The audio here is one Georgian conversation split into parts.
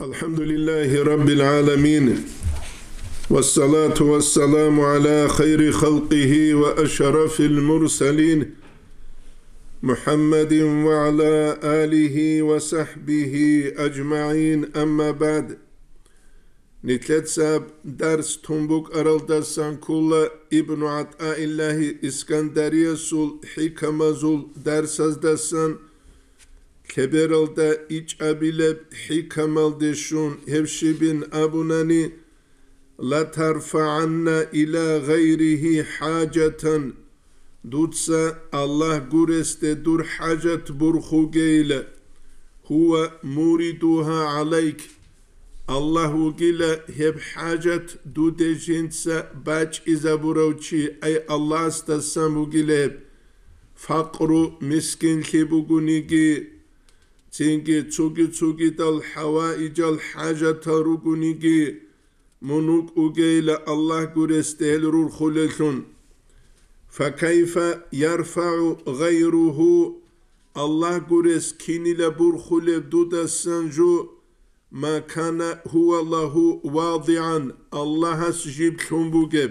الحمد لله رب العالمين والصلاة والسلام على خير خلقه وأشرف المرسلين محمد وعلى آله وصحبه أجمعين أما بعد ساب درس تنبوك أرال درسان ابن عطاء الله إسكندرية سول حكمة زول درس درسان Keberalda iç abileb hikamal deşun hevşi bin abunani la tarfa anna ila gayrihi hacatan dutsa Allah gureste dur hacet burhu geyle huve muriduha aleyk Allahu gile hep hacet du dejinse baç izaburavçi ay Allah stasam gile fakru miskin ki bugünigi çünkü çünkü çünkü dal havaical haca tarukuni ki munuk ugeyle Allah gurestehil ruhulekun. Fakayfa yarfa'u gayruhu Allah gures kinile burhulev dudasancu ma kana huvallahu vadian Allah'a sicib kumbugeb.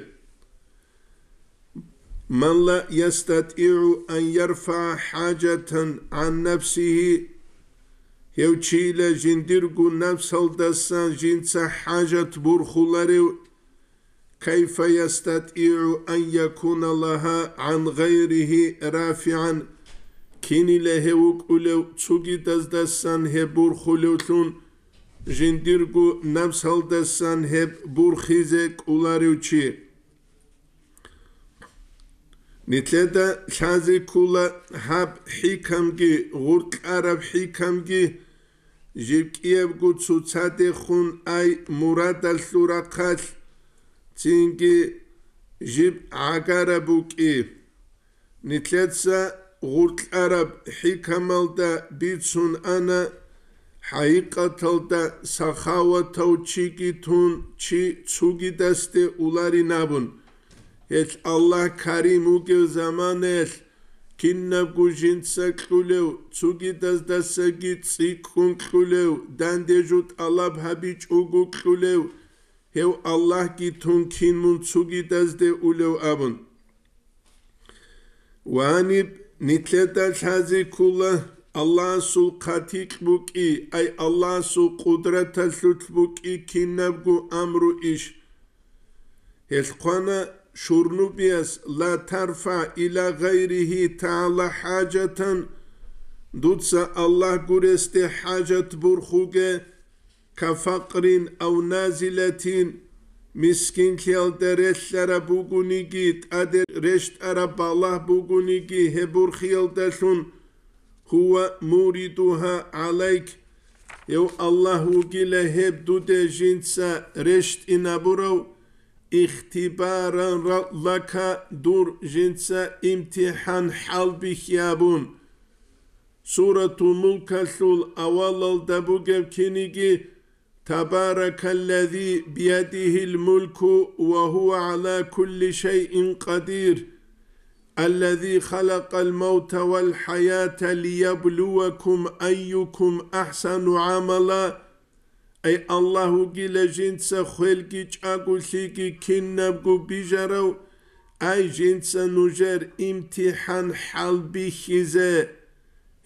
من la يستطيع an يرفع حاجة an نفسه Եվ չի լե ժինդիր գունավ սալդասան ժինցա հաջատ բուրխուլարի كيف يستطيع أن يكون لها عن غيره رافعا كيني لهوك أولو تسوغي دزدسان هبور خلوتون جندرغو نفس هلدسان هب بور خيزك أولاريوچي نتلدا شازي كولا هب حيكمجي غورك عرب حيكمجي ჟიკიევ გუცუცადე ხუნ აი მურადალსურაკალ ცინგი ჟიბ აგარაბუკი ნიტლეცა ღურტლარაბ ჰიქამალდა ბიცუნ ანა ჰაიკათალდა სახავათავ ჩიკითუნ ჩი ცუგიდასტე ულარინაბუნ ეს ალლა ქარიმუკი ზამანეს კინნაბგუჟინცაკულევ ცუგიდას დასაგი ციკუნკულევ დანდეჟუტ ალაბ ჰაბიჭ უგუკულევ ჰევ ალლაჰ გითუნ კინმუნ ცუგიდას დე ულევ აბუნ ვანიბ ნიტლედა შაზი კულა Allah su katik buki ay Allah su kudrete süt buki kinnebgu amru iş. Hilkona şurnu biyes la terfa ila gayrihi taala haceten dutsa Allah gureste hacet burhuge ka fakrin av naziletin miskin kelde reşlere buguni git ade reşt arab Allah buguni gi hebur khiyeldesun huve muriduha aleyk Yev Allahu gile heb dude jinsa reşt inaburav اختبارا لك دور جنس امتحان حال بخيابون سورة ملك الثول أول دبوغ تبارك الذي بيده الملك وهو على كل شيء قدير الذي خلق الموت والحياة ليبلوكم أيكم أحسن عملاً ای الله گیله جنس خل کی چاگو سی کی کنب ای جنس نوجر امتحان حل بیخیزه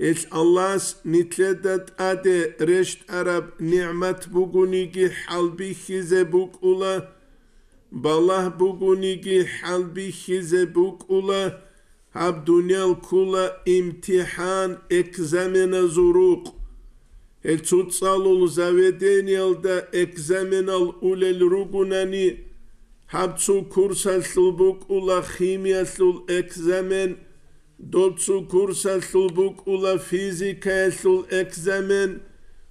اش الله نتلدت اده رشت عرب نعمت بگونیگی کی حل بیخیزه بک اولا بالله بگونی کی حل بیخیزه بک اولا هب دنیا کولا امتحان اکزمن زروق El Cucalul Zavedenialda Examenal Ulel Rugunani Habcu kursa slbuk ula kimya sul ekzamen, dopçu kursa slbuk ula fizika sul ekzamen,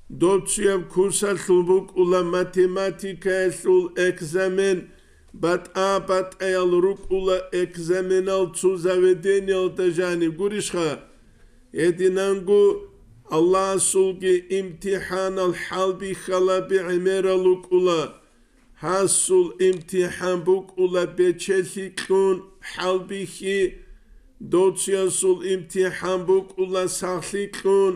dopçu kursa slbuk ula matematika sul ekzamen, bat a bat ayal e ruk ula ekzamen al tuzaveden yal tajani gurişha, edinangu Allah sulgi imtihan al halbi hala bi imeraluk ula hasul imtihan buk ula beçesi kun halbihi dotyasul imtihan buk ula sahli kun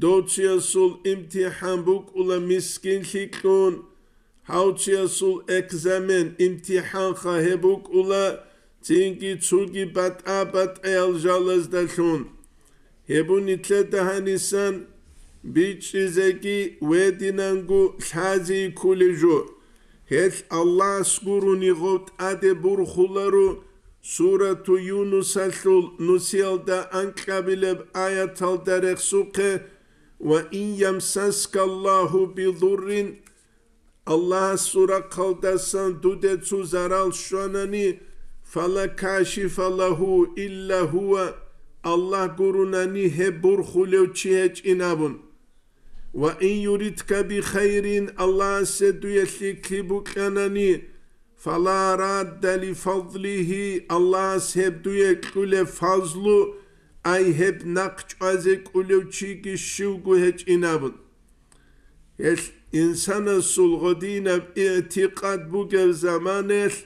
dotyasul imtihan buk ula miskinli kun havçyasul ekzamen imtihan khahebuk ula tingi tsugi bat abat el jalaz da kun hebu hebunitleta hanisan bichizeki wedinangu lhazi kulejo heth allah skuru nigot ade burhularu suratu yunus alul nusialda ankabileb ayat al derek suke ve in yemsaska allahu bi durrin Allah sura kaldasan dudetu zaral şanani fala kaşifa illa huve Allah gurunani he burhulev çiheç inabun. Ve in yuridka bi hayrin Allah sedüyetli ki bu kanani. Fala radde li fadlihi Allah sebdüye kule fazlu. Ay hep nakç azek ulev çi ki şivgu heç inabun. Yes, insana sulgodina i'tikad bu gev zamanesh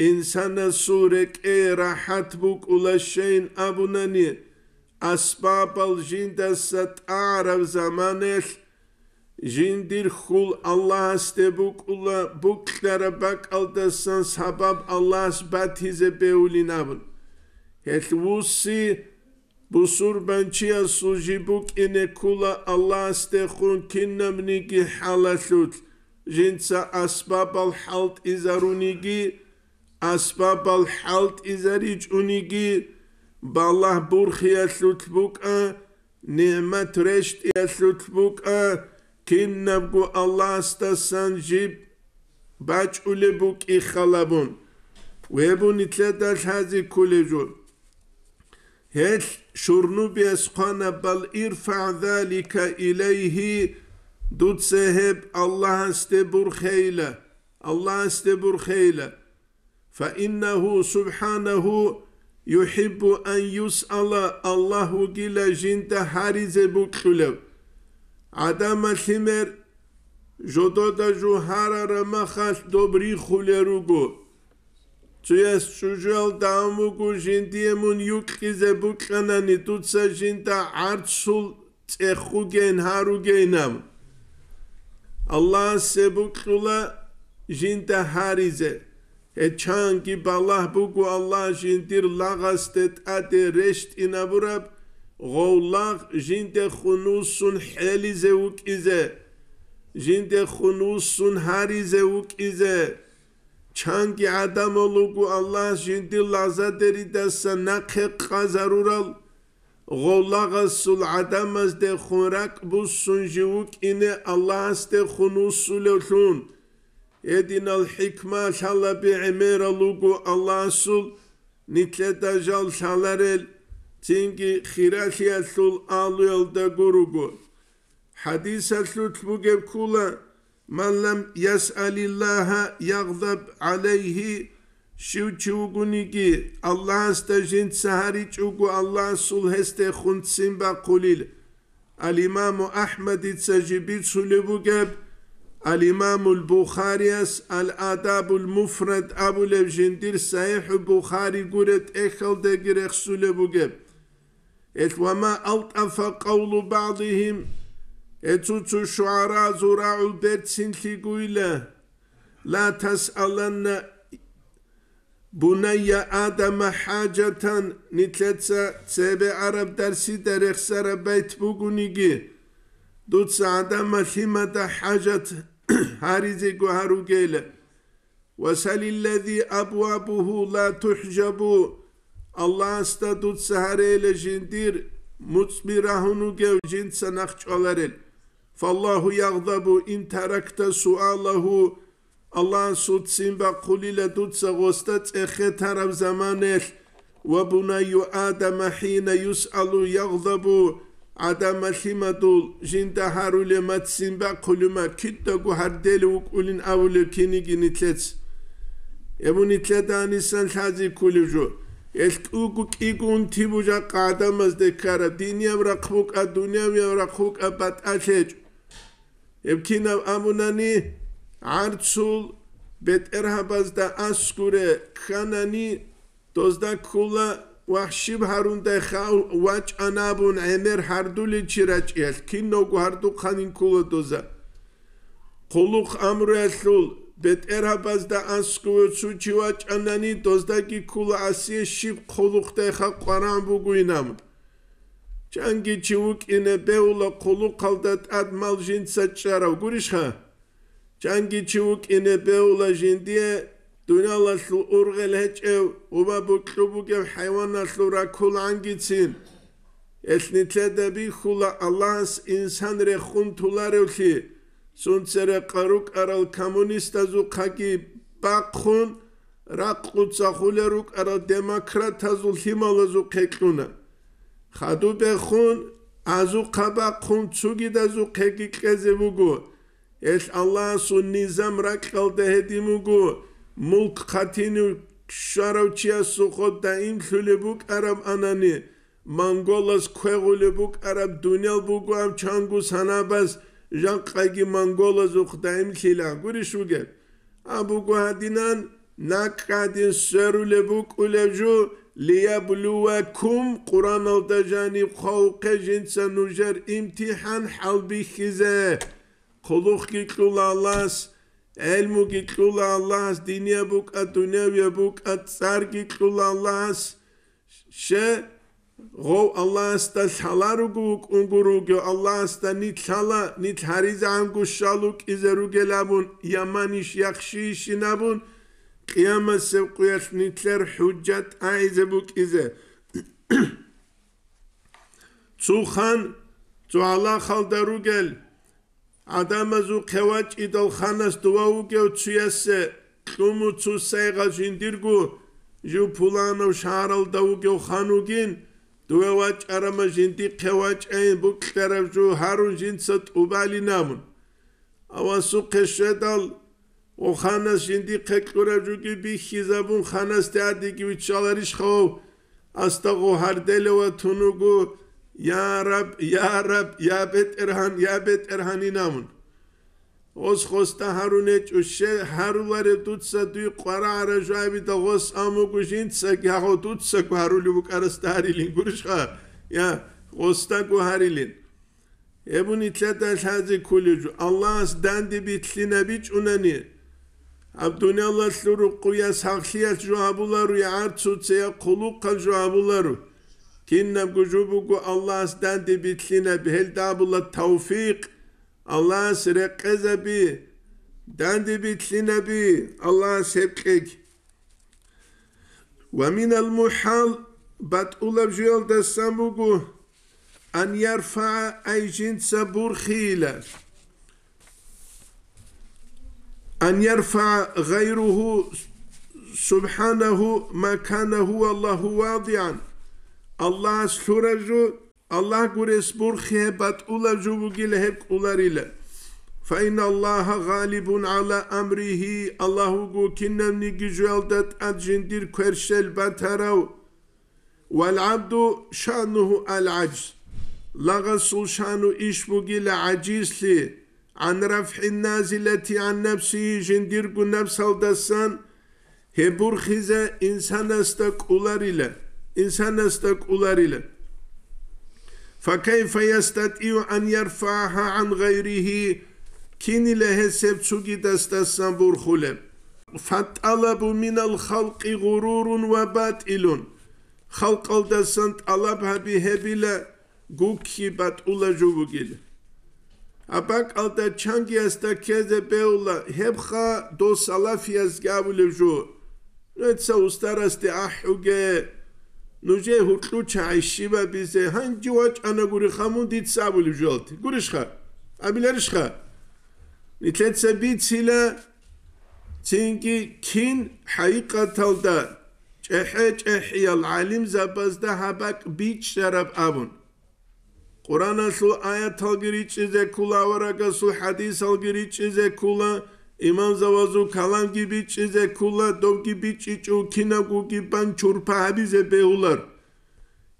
insana surek e rahat bu kulaşeyn abunani asbab al jinda sat arav zamanel jindir hul Allah ste bu kula bu klara bak aldasan sabab Allah sbat hize beulin abun hel vusi bu sur benchi asuji bu kine kula Allah ste hun kinnamni ki halasut jinsa asbab al halt izarunigi halasut asbab al alt izeriç unigi ballah burhiye slutbuka nimet reşt ye slutbuka kin nebgu Allah stasan jib baç ulebuk ihalabun ve bu nitledal hazi kulejur هل شرنو بيسقانا بل ارفع ذلك إليه دود سهب الله استبر خيلة الله استبر خيلة فإنه سبحانه يحب أن يسأل الله قيل جند حارز بكلب عدم ثمر جدود جوهر رمخات دبري خلروغو تويس شجل داموغو جنديمون يكخز بكناني تتسا جند عرصل تخوغين هاروغينام الله سبكلا جند حارزه بالاه بگو الله جندیر jindir lagastet رشت اینا براب غولاق جند خنوسون حلی زوک ایزه جند خنوسون هری زوک ایزه چنگی آدم لوگو الله جندیر لازه دری دست نق قزرورال غولاق سل عدم از ده خونرک بوسون جوک اینه الله است لخون Edin al hikma şalla bi emir lugu Allah sul nitleta jal şalarel çünkü hirasiye sul alıyor da gurugu. Hadise sut bu kula man lam yes'alillaha yagzab aleyhi şu çugunigi Allah stajin sahari çugu Allah sul heste huntsin ba kulil. Al İmamu Ahmed İtsacibit sulubu geb الإمام البخاري الآداب المفرد أبو لبجندير صحيح البخاري قرد إخل دقر إخسول بقب إت وما ألطف قول بعضهم إتوت الشعراء زراع البيت سنتي قويلة لا تسألن بني آدم حاجة نتلتسا تسيبي عرب درسي درخسر بيت بقنيجي دوتس آدم ثمة حاجة حارزي قهارو قيل وسل الذي أبوابه لا تحجبو الله استدود سهري لجندير مصبرهن قيو جند سنخش أولرل فالله يغضب إن تركت سؤاله الله سود سنبا قولي لدود سغوستت إخي ترب زمانه وبني آدم حين يسأل يغضب адама симадул жинта харуле матсинба кулума китта гу хардели укулин авле кинигини тлец эмуни тледани сан хази кулужу эск угу кигун тибужа кадамас декара диния вра хука дуния ми вра хука паташеч эвкина амунани арцул бет эрхабазда аскуре ханани тозда кула ვახშიბ ჰარუნდე ხა ვაჭანაბუნ ემერ ჰარდული ჩირაჭიელ კინოგ ვარდუ ხანინკულოდოზა ყულუხ ამრუესულ ბეტერაბაზ და ასკუეცუ ჩივაჭანანი დოზდაკი ქულა ასიე შიბ ყულუხდე ხა ყარანბუგუინამ ჩანგი ჩუკინე ბეულა ყულუ ყალდა ადმალჟინცა ჩარავ გურიშხა ჩანგი ჩუკინე ბეულა ჟინდიე დუნალასუ ურღელეჭევ უბაბუკლუბუგევ ჰაივანასუ რაკულანგიცინ ესნიცედები ხულა ალას ინსანრე ხუნთულარევლი სუნცერე ყარუკ არალ კომუნისტაზუ ხაგი ბაყხუნ რაყუცა ხულერუკ არალ დემოკრატაზუ ჰიმალაზუ ხეკლუნა ხადუბე ხუნ აზუ ყაბა ხუნ ცუგიდაზუ ხეკი ყეზებუგუ ეს ალასუ ნიზამ რაკალდე ჰედიმუგუ ملک خاتین و شارو چی خود دا این خلی عرب آنانی منگول از که غلی بوک عرب دونیا بوگو هم چانگو سنباز بس جان منگول از او خدا این خیلی هم شو گر ابو بوگو ها دینان نا قدین سرو و و کم قرآن او جانی خوق جنس نجر امتیحان حال بخیزه خلوخ که ელმუ გიკლულა ალას დინია ბუკა დუნევია ბუკა წარ გიკლულა ალას შე ღო ალას და სალარუ გუ კუნგურუ გე ალას და ნი თალა ნი თარიზან გუ შალუ კიზერუ გელაბუნ იამანიშ იახში შინაბუნ ყიამას ეყიას ნი თლერ ჰუჯატ აიზე ბუ კიზე ცუხან ძვალა ხალდა რუგელ ადამიანზე ხევაჭი და ხანას დაუგევ ცუესე ქუმუცუ საღაჟინ დირგუ ჟუფულანო შარალ დაუგევ ხანუგინ დუევაჭარამაჟინ დი ხევაჭაინ ბუკლერავ ჟუ ჰარუჟინ ცუბალინამუნ ავა სუქეშედალ ოხანას ინდი ხეკურევ ჟუ კი ბი ხიზაბუნ ხანას დადიგი ვიჩალარიშ ხო ასტაღო ჰარდელევა თუნუგუ ya rab ya rab ya beterhan ya beterhan inamun ოს ხოსთა ჰარუნე ჭუშე ჰარულარე თუცა თუ ყარა არა ჟაები და ხოს ამოგუშინცა გახო თუცა ყარული უკარასტარი ლინგურშა ია ხოსთა ყარილინ ებუნი თლატა ლაზი ქულიჯ ალლას დანდი ბიტლინები ჭუნანი აბდუნალას ლურუ ყუია სახლიას ჯუაბულარუ ია არ თუცა ყულუ ყან ჯუაბულარუ Tinnem gujubugu Allah standi bitlina bihel dabulla tawfiq. Allah sire kazabi. Dandi bitlina bi. Allah sepkik. Ve minel muhal bat ulab juyal dassamugu. An yerfa'a aycin sabur an أن يرفع Subhanahu سبحانه ما كان هو الله واضعاً Allah suraju Allah gures burkhe bat ulaju bugil hep ular ularıyla. Fe in Allah'a galibun ala amrihi Allahu gu kinnemni güceldet adjindir kerşel batarav. Vel abdu şanuhu al acz. Lagasul şanu iş bugil acizli. An rafhin nazileti an nefsi jindir gu nefsaldasan. Hebur hize insan estak ular ile.'' ular ile. İnsan yestek'uleriyle. an يَسْتَتْعِيُ اَنْ يَرْفَعَهَا عَنْ غَيْرِهِ كِنْ لَهَسَبْ تُجِدَ اسْتَسْنَ بُرْخُلَمْ فَتْعَلَبُ مِنَ الْخَلْقِ غُرُورٌ وَبَاتْئِلٌ Halk alab habi hebile gukhi bat ulacubu gili. Abak alda çangi yasta keze beula hebha do salaf yazgavule ju. Netsa ustarasti ahuge ნუჟე ჰუტლუ ჩაიში ვა ბიზე ჰანჯი ვა ჭანა გური ხამუ დიც საბული ჟოლთ გურიშ ხა აბილერიშ ხა ნიტლეცე ბიცილა ჩინკი ქინ ჰაიკათალდა ჭეჰე ჭეჰია ალალიმ ზაბაზდა ჰაბაკ ბიჩ შარაბ აბუნ ყურანალ სუ აიათალ გირიჩი ზე ქულა ვარაგა სუ ჰადის ალ გირიჩი ზე ქულა Imam zavazu kalam gibi çize kula dom gibi çiçu kina gugi ban çurpa habize beular.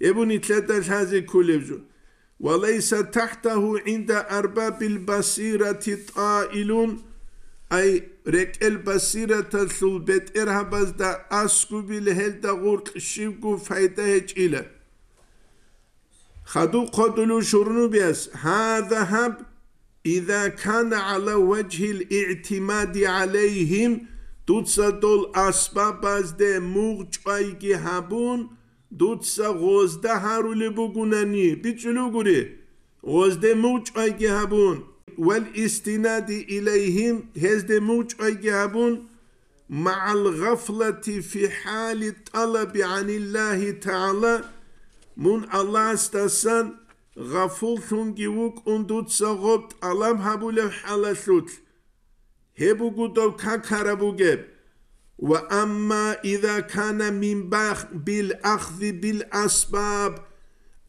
Ebu nitletel hazi kulevzu. وليس تحته عند أرباب البصيرة طائل أي رك البصيرة ثلبت إرهبز دا أسكو بالهل دا غورق شبكو فايدة هج إلى خدو قدلو شرنو بيس هذا هب إذا كان على وجه الاعتماد عليهم دوتسا دول أسباب از ده مغجوي هبون دوتسا غزده هرولي بغناني بيچلو غوري غزده مغجوي هبون والاستناد إليهم هزد مغجوي هبون مع الغفلة في حال الطلب عن الله تعالى من الله استسان غفول تونگی وک اون دوت تصغبت علام هبوله حالا شد هبو گودو که کربو گب و اما اذا کانا من بخ بیل اخذی بیل اسباب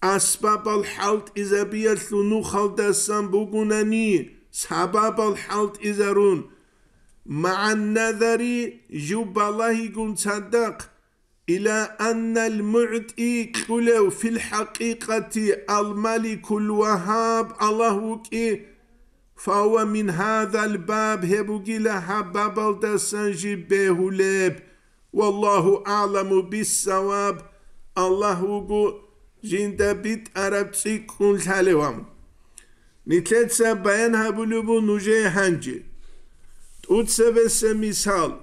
اسباب الحالت ازا بیشتو نو خالد اسم بگونانی سباب الحالت ازارون معن نذری جوب الله گون صدق إلى أن المعطي كله في الحقيقة الملك الوهاب الله كي فهو من هذا الباب هبوغي لها بابل به لب والله أعلم بالصواب الله كو جند بيت عربتي كل حلوام نتلتسا بيان هبولوبو نجي هنجي تؤتسا بس مثال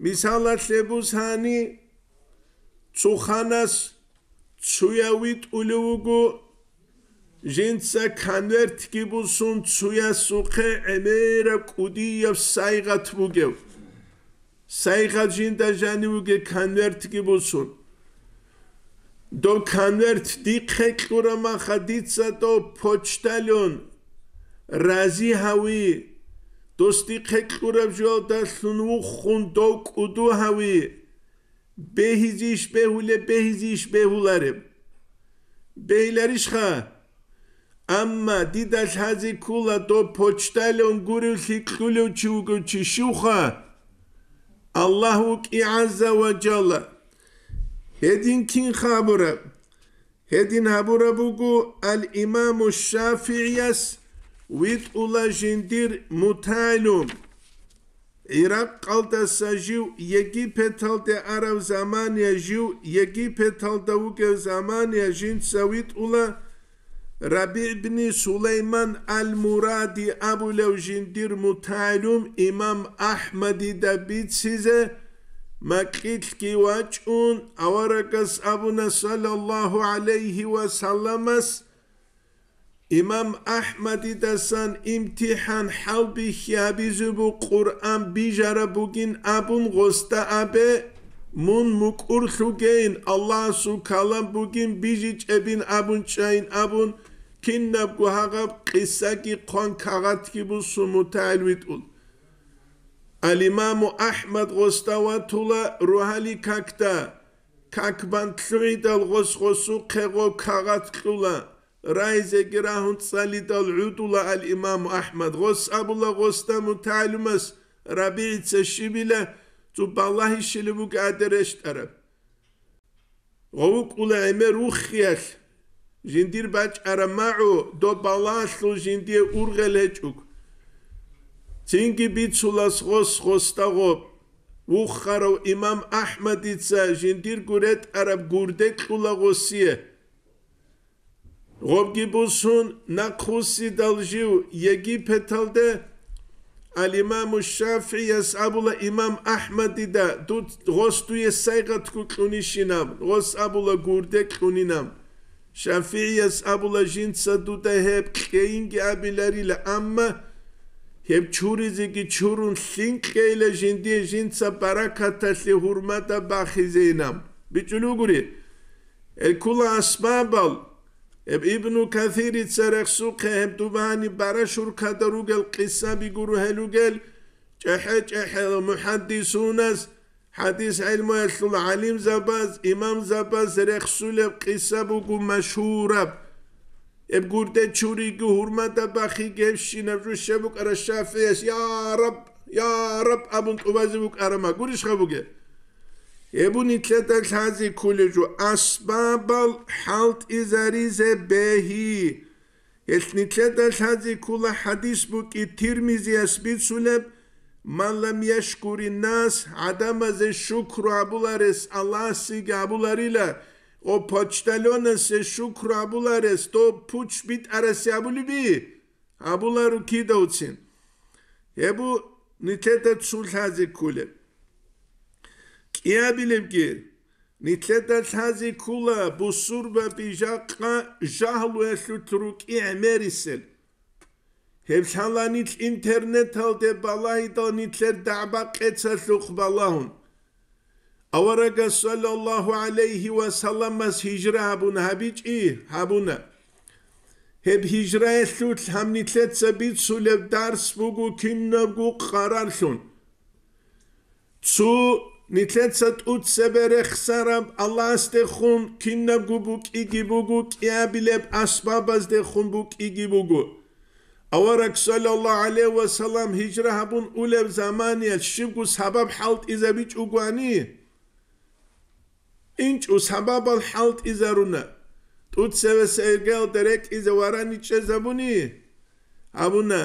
مثال أتلبوس هاني цуханас цуявит улугу ჟინცა კანვერტ კიბუსუნ ცუიას უხე ემერა კუდიევ საიღათ უგევ საიღა ჟინდა ჟანი უგე კანვერტ კიბუსუნ დო კანვერტ დიხე ქურა მახა დიცა დო ფოჩტალონ რაზი ჰავი დოსტი ქე ქურა ჟო და სუნ უხუნ დო კუდუ ჰავი Behizi behule, behizi behularım, Beyler ha. Ama didas hazi kula do poçtalon gurul kulu çugu çişuha. Allahu ki azza ve calla. Hedin kin habura. Hedin habura bugu al imamu şafiyas. Vit ula jindir mutalum. Ирак ҟалдаса жьыв иагьиԥеҭалде арав заманиа жьыв иагьиԥеҭалда угев заманиа жьынтә савит ула ربيع بن سليمان المرادي أبو لو جندير متعلم إمام أحمد دبيت سيزة مكيت كي واجون أوركس أبونا صلى الله عليه وسلم İmam Ahmed'i desen imtihan hav bi hiyabizu bu Kur'an bijara bugün abun gosta abe mun mukur hugeyn Allah su kalan bugün bijic ebin abun çayın abun kinnab guhagab kissa ki kon kagat ki bu sumuta elvit ul. Alimamu Ahmed gostavatula ruhali kakta kakban tridal gos gosu kego kagat kula. رايزه گراهون صليت العطول الامام احمد غس ابو الله غس تم تعلمس ربيع تشبيلا تو بالله شلو بو قادرش تر غو قول امر وخيخ جندير باچ ارماعو دو بالله سو جندي اورغلچوك چينكي بيچولاس غس غس تاغو وخارو امام احمد اتسا جندير گورت عرب گوردك قولا غسيه ღობგიბუსუნ ნაქუსი დალჟივ ეგიფეთალდე ალიმამუ შაფიას აბულა იმამ აჰმადი და დუდ ღოსტუე საიღათქუ ყუნიშინამ ღოს აბულა გურდე ყუნინამ შაფიას აბულა ჟინცა დუდე ჰებ ქეინგი აბილარილა ამმა ჰებ ჩურიზიგი ჩურუნ ლინკეილე ჟინდი ჟინცა ბარაკათალი ჰურმადა ბახიზეინამ ბიჭულუგური ელ ქულა ასბაბალ ابن كثير تسرخ سوق هم تباني برا شركة دروجل قصة بيقولوا هلوجل جحة جحة محدثون حديث علم يسلو العليم زباز إمام زباز رخصول قصة بقو مشهورة اب قرد تشوري قهور ما تباخي قفشي نفرو الشبك أرى الشافيس يا رب يا رب أبن قبازي بك أرما قولي شخبوكي Ebu Nitletel hazi kulucu asbabal halt izarize behi. Es Nitletel hazi kula hadis bu ki Tirmizi esbit suleb mallem yeşkurin nas Adam adamaze şükru abulares Allah sig abularıyla o poçtalonase şükru abulares to puç bit arası abulubi abularu kidavçin. Ebu Nitletel sulhazi kuleb. კიაბილემ კი ნიცეთა ცაზი ქულა ბუსურბა პიჟაყა ჟაჰლუ ესუთრუკი ამერისელ ჰებშალანიც ინტერნეტალ დე ბალაიდო ნიცერ დაბა ყეცა ლუხბალაჰუნ ავარაგა სალალლაჰუ ალეიჰი ვა სალამას ჰიჯრა აბუნ ჰაბიჭი ჰაბუნა ჰებ ჰიჯრა ესუთ ჰამნიცეთსა ბიცულებ დარს ბუგუ ქინნა ბუ ყარარშუნ ცუ ნიცეცა თუცებერე ხსარამ ალასტე ხუმ კინაგუბუ კიგიბუგუ კიაბილებ ასბაბას დე ხუმბუ კიგიბუგუ ავარაკ სალალა ალე ვა სალამ ჰიჯრა ჰაბუნ ულევ ზამანია შიგუ საბაბ ჰალტ იზები ჭუგვანი ინჩუ საბაბ ჰალტ იზარუნა თუცევე სერგელ დერეკ იზვარანი ჩეზაბუნი აბუნა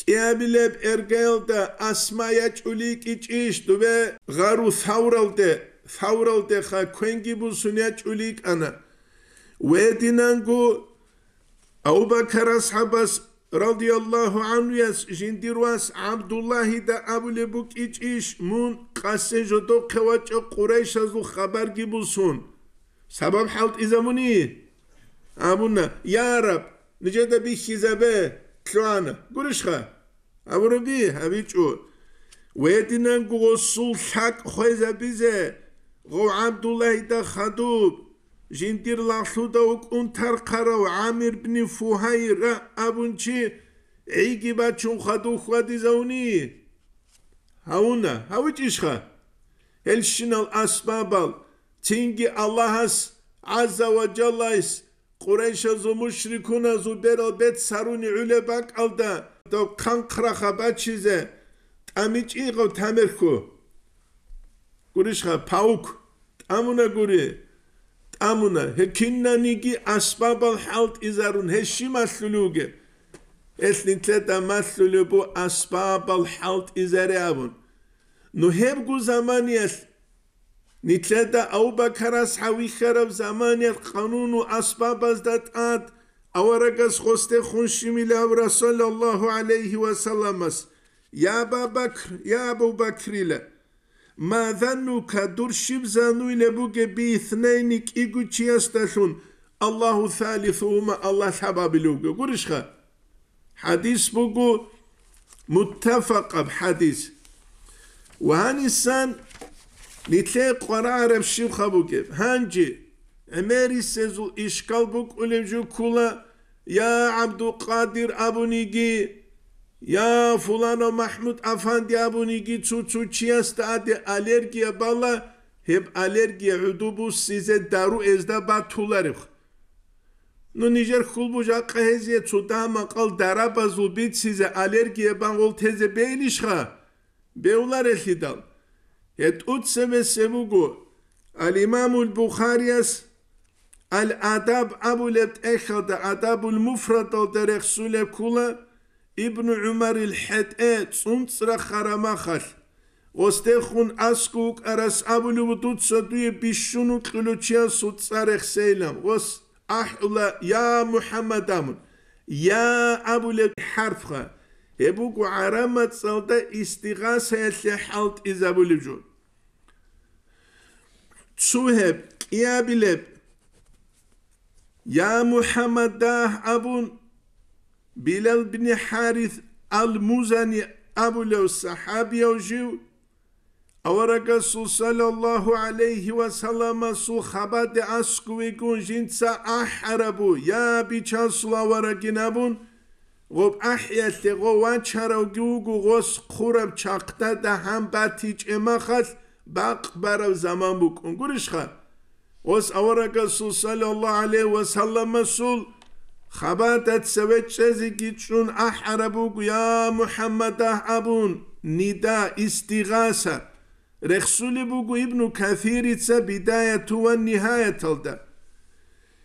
ulik კიაბილებ ერგელდა ასმაია ჭულიკი ჭიშდუბე ღარუ საურალდე საურალდე ulik ana. ჭულიკანა ვედინანგუ აუბაკარ ასჰაბას radıyallahu anhu yas jindirwas Abdullahi da Abule bu iç mun kasse jodo kevaç Qurayş azu haber gibusun. Sabab halt izamuni. Abunna ya Rab nice de bir hizabe ქვან გურიშხა აბრუბი ჰავიჭუ ვედინენ გოსულ ხაკ ხეზაბიზე ღო აბდულაი და ხადუბ ჟინტირ ლახუდა უკუნ თარყარავ ამირ ბნი ფუჰაირა აბუნჩი ეიგი ბაჩუ ხადუ ხვადიზაუნი ჰაუნა ჰავიჭიშხა ელშინალ ასბაბალ თინგი ალლაჰას აზავა ჯალაის ყურეიშაზო მუშრიკუნა ზუბერო ბეთ სარუნი ულება ყავდა და ქანხრახა ბაჩიზე ამიჭი იყო თამერქო გურიშხა ფაუკ ამუნა გური ამუნა ჰქინნანიგი ასბაბალ ჰალტ იზარუნ ჰეშიმასლუგე ესნიცე და მასლულებო ასბაბალ ჰალტ იზარეავუნ ნუ ჰებგუ ზამანიას نیچه دا او با حوی حوی خرف زمانی قانون و اسباب از داد آد او رگز خوسته خونشی میلی او رسول الله علیه و سلام است یا با بکر یا با ما ذنو که دور شیب زنوی لبو گه بی اثنی ایگو الله ثالث و الله شبابی لو گه گرش حدیث بگو متفقه بحدیث و هنیسان لتلاقرا ربشي خبوكيف Hangi أماري سيزو إشكال بوك أولمجو كولا يا عبد القادر Abunigi ya fulano Mahmut Afandi abunigi çuçu çiyasta ade alergiye bala hep alergiye udubu size daru ezda batularık. Nu nijer kulbuca çu çuda makal dara bazul bit size alergiye bangol teze beyliş ha beyular elhidal. يتوتسم سموغو الامام البخاري الاداب ابو لبت اخد اداب المفرد درخ سولب كولا ابن عمر الحد اي تصنصر خرما خل وستخون اسكوك ارس ابو لبتوت سدوية بشونو قلوچيا سوتسارخ سيلم وست احلا يا محمد امون يا ابو لبت حرفخا يبوكو عرامة صوتا استغاسة يلي حالت ابو لبجون suheb, qiyabileb, Ya محمد Dah Abun, Bilal bin Harith Al-Muzani Abu Lev Sahabi Ojiv, Awara Rasul sallallahu aleyhi ve sellem su habade askuvi kun jinsa aharabu ya biçan sulavara ginabun غب احیت غس خورم ده هم باتیج اما بق بر زمان بکن گوریش خواه وز الله علیه سول صلی اللہ علیه و سلم مسول خبات سوی چیزی چون احر بگو یا محمد ابون نداء استغاثه رخصولی بگو ابن کثیریت چا بیدایت و نهایت تلد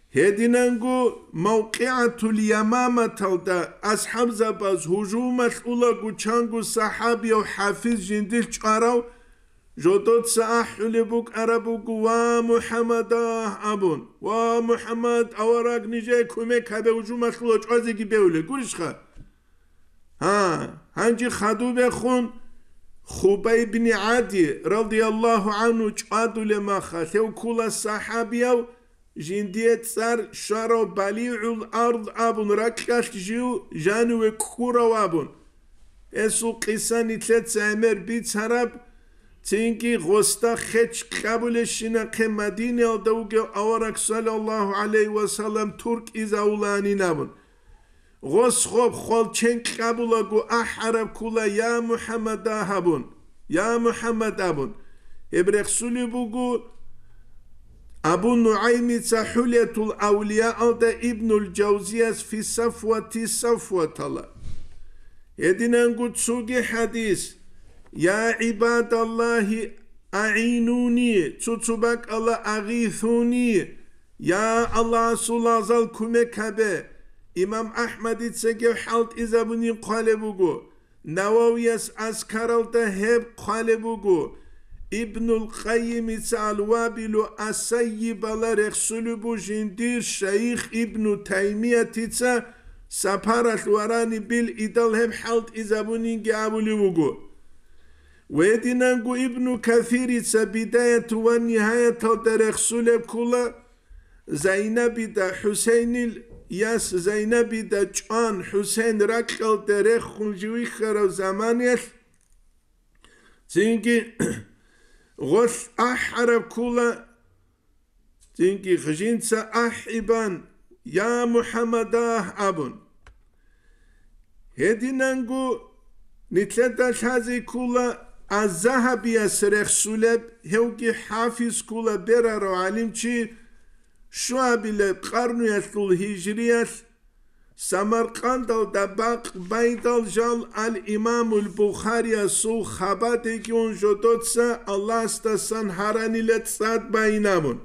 هیدین انگو موقعت الیمام تلد از حبز باز حجومت اولا گو چانگو صحابی و حافظ جندیل چاراو ჟოტოც აჰლებუკ არაბუკ ვა მუჰამადა აბუნ ვა მუჰამად ავარაგნიჟე ქუმე ქადე უჯუმახლო ჭვაზი გიბეული გურიშხა ჰა ჰანჯი ხადუბე ხუნ ხუბაი ბნი ადი რადიალლაჰუ ანუ ჭადულე მახა თეუკულა საჰაბიავ ჟინდიეთ წარ შარო ბალიულ არდ აბუნ რაკლაშ ჟიუ ჟანუე ქურავ აბუნ ესუ ყისანი თლეც ამერ ბიცარაბ Çünkü gosta hiç kabul etsin ki Medine alda uge avarak sallallahu aleyhi ve sellem Türk iza ulanı namun. Gos hop hol çen kabul agu ah Arab kula ya Muhammed ahabun. Ya Muhammed abun. Ebrek sülü bugu Abu Nuaymi Zahuliyetul Avliya alda İbnül Cavziyaz fi safvati safvatala. Edinen gutsugi hadis. Edinen gutsugi hadis. یا عباد الله اعینونی چوچوبک الله اغیثونی یا الله سلازل کمک به امام احمد چگه حالت ازبونی قاله بگو نواویس از کرالتا هم قاله بگو ابن القیم الوابل السیب لرخسل جندیر شیخ ابن تیمیه تیچه سپارت ورانی بیل ایدال هم حالت ازبونی گابولی بگو ويدينان قو ابن كثير سا بداية ونهاية درخ سولب كولا زينب دا حسين ال... ياس زينب دا جوان حسين راكل درخ خنجوي خرو زمان يل زينكي غوث أحر كولا زينكي خجين سا أحبان يا محمد أبن هدينان قو نتلتا شازي كولا Azahabiye serek suleb hevki hafiz kula beraro alim çi şu abile karnu yaşkul hicriyet Samarkandal da bak baydal jal al imamul Bukhariya su habate ki on jototsa Allah stasan haranilet saat baynamun.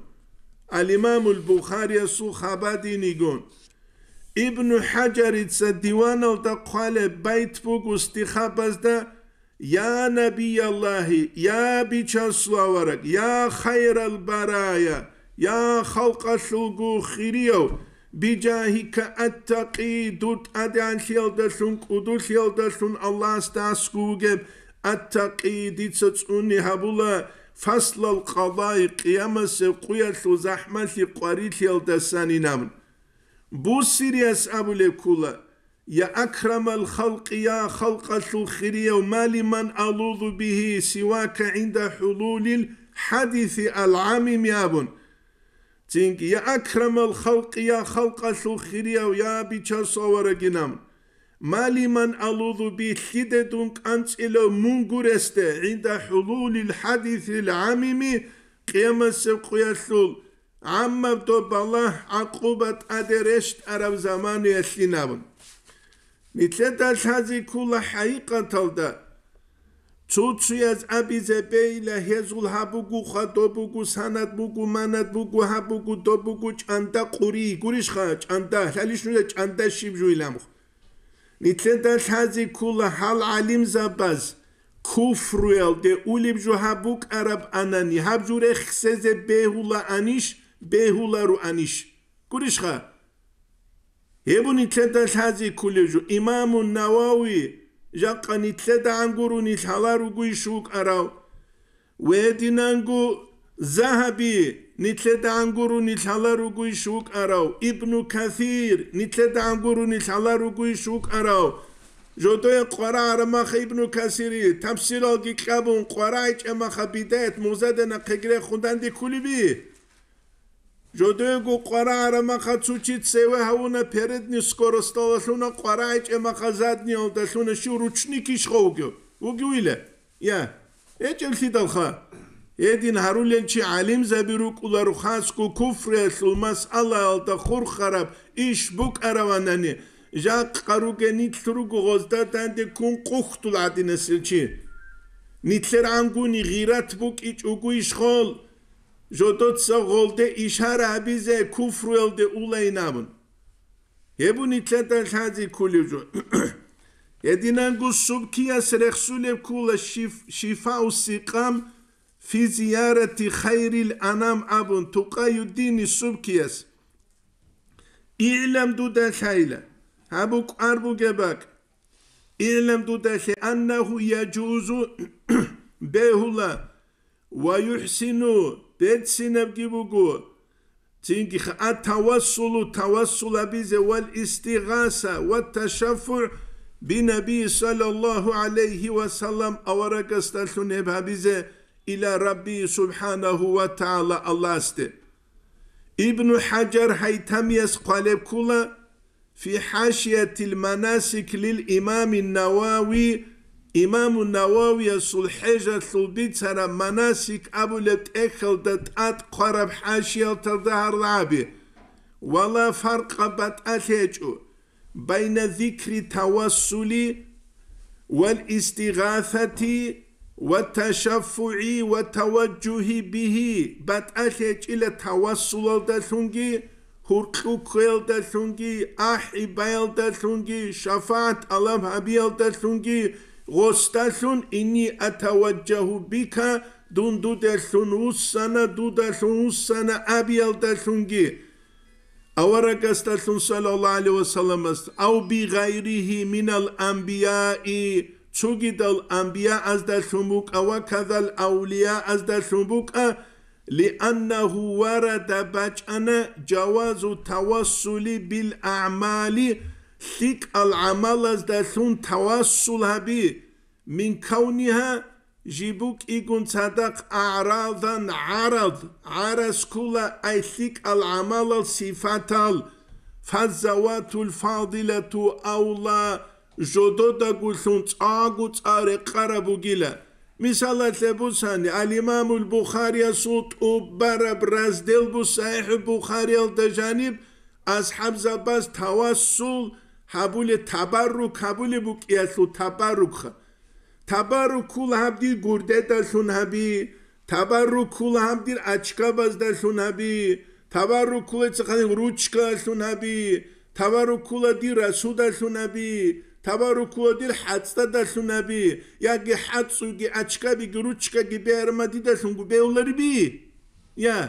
Al imamul Bukhariya su habati nigon. ابن حجر اتسا ديوان الدا قال بيت بوغ استخابز ده يا نبي الله يا بيچاسلاورك يا خير البرايا يا خلق شلغو خيريو بجاهك أتقي دوت أدان شيلدسون قدوس شيلدسون الله استاسكوغم أتقي ديتسوني هبولا فصل القضاء قيامس قياس زحمة قريت يلدساني نامن بو سيريس أبو لكولا يا أكرم الخلق يا خلق الخير وما لمن ألوذ به سواك عند حلول الحديث العام يا بن تينك يا أكرم الخلق يا خلق الخيرية ويا صور جنام ما لمن ألوذ به دونك أنت إلى منقرست عند حلول الحديث العميم قيام السقياسول عمب دوب بالله عقوبة أدرشت أرب زمان يسينابن მიცედას ჰაზიკულა ჰაიკათალდა ცუცუეს აბიზებეილა ჰეზულ ჰაბუგუ ხატობუგუ სანატბუგუ მანატბუგუ ჰაბუგუ დობუგუ ჭანდა ყური გურიშხა ჭანდა ხალიშნულა ჭანდა შიბჟუილამ მიცედას ჰაზიკულა ჰალ ალიმ ზაბაზ ქუფრუელ დე ულიბჟუ ჰაბუკ араბ ანანი ჰაბჟურე ხსეზე ბეჰულა ანიშ ბეჰულა რუ ანიშ გურიშხა ებუნი ცედა ლაზი ქულეჟუ იმამუ ნავავი ჟაყანი ცედა ანგურუნი ლალარუ გუიშუ ყარავ ვედინანგუ ზაჰაბი ნიცედა ანგურუნი ლალარუ გუიშუ ყარავ იბნუ ქასირ ნიცედა ანგურუნი ლალარუ გუიშუ ყარავ ჟოტოე ყვარა არმახ იბნუ ქასირი თამსილო გიყაბუნ ყვარა ეჭემახა ბიდეთ მუზადენა ქეგრე ხუნდანდი ქულიბი ჯოდეგო ყარა არამახაცუჩი წევე ჰავუნა პერედნი სკოროსტოლასუნა ყარაიჭე მახაზადნი ოდასუნა შურუჩნიკი შხოვგო უგუილე ია ეჭელში დახა ედინ ჰარულენჩი ალიმ ზაბირუ ყულარუ ხასკუ კუფრე სულმას ალალდა ხურხარაბ იშ ბუკ არავანანი ჟაკ ყარუგე ნიტლრუ გოზდა დანდე კუნ ყუხტულადინესილჩი ნიტლერ ანგუნი ღირათ ბუკი ჭუგუი შხოლ ჟოდოცა ღოლდე იშარ აბიზე კუფრუელდე ულეინამუნ ებუნ იტლეტა ხაძი ქულიუჯო ედინან გუსუბქიას რეხსულებ ქულა შიფაუ სიყამ ფი ზიარათი ხაირილ ანამ აბუნ თუკაიუდინი სუბქიას اعلم دودا خيلا هبوك أربو جباك اعلم دودا أنه يجوز به الله ويحسن تتسينب جيبوغور تنجح التوسل توسل بذ والاستغاثة والتشفع بنبي صلى الله عليه وسلم أورق استلتنبها بذ إلى ربي سبحانه وتعالى الله است ابن حجر هيتميس يسقلب كلا في حاشية المناسك للإمام النووي إمام النووي سلحجة ثلبيت سر مناسك أبو لبت إخل دت أت قرب حاشية تظهر لعبي ولا فرق بات أتيجو بين ذكر توسلي والاستغاثة والتشفع والتوجه به بات أتيج إلى توسل هرقو قيل هرقوكيل أحي بيل دتونجي شفاعت ألم هبيل دتونجي غستثن إني أتوجه بك دون دودثن وسنا دودثن وسنا أبيل دثنجي أورك استثن صلى الله عليه وسلم أو بغيره من الأنبياء تجد الأنبياء أزدثنبك وكذا الأولياء أزدثنبك لأنه ورد بجأنا جواز التوسل بالأعمال ثق العمل دثون توصلها هبي من كونها جيبوك إيجون صدق أعراضا عرض عرس كلا أي ثق العمل صفات فالزوات الفاضلة أولى جدودا قلتون تآغو تاري قربو جيلا مثال تبوساني الإمام البخاري صوت أبرا براز ديل صحيح البخاري الدجانب أصحاب زباس توصل ჰაბულე თაბარუ ქაბული ბუკიასუ თაბარუხ თაბარუკულ ჰაბდი გურდედა შუნაბი თაბარუკულ ჰაბდი აჩკაბაზდა შუნაბი თაბარუკულ ეცხანი რუჩკა შუნაბი თაბარუკულ დი რასუდა შუნაბი თაბარუკულ დი ჰაცდა და შუნაბი იაგი ჰაცუგი აჩკაბი გურუჩკა გი ბერმადი და შუნგუ ბეულერიბი ია